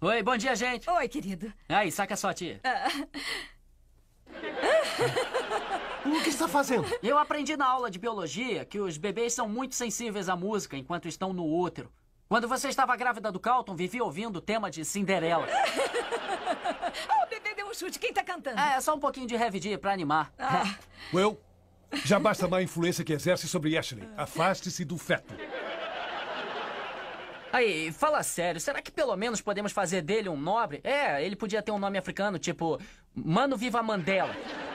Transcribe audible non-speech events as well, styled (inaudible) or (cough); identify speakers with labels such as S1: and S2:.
S1: Oi, bom dia, gente. Oi, querido. Aí, saca só, tia. Ah. O que está fazendo? Eu aprendi na aula de biologia que os bebês são muito sensíveis à música enquanto estão no útero. Quando você estava grávida do Calton, vivia ouvindo o tema de Cinderela. oh, (laughs) o bebê deu um chute. Quem está cantando? Ah, é, só um pouquinho de heavy para animar. Ah.
S2: (laughs) Well, já basta a má influência que exerce sobre Ashley. Afaste-se do feto.
S1: Aí, fala sério, será que pelo menos podemos fazer dele um nobre? É, ele podia ter um nome africano, tipo Mano Viva Mandela.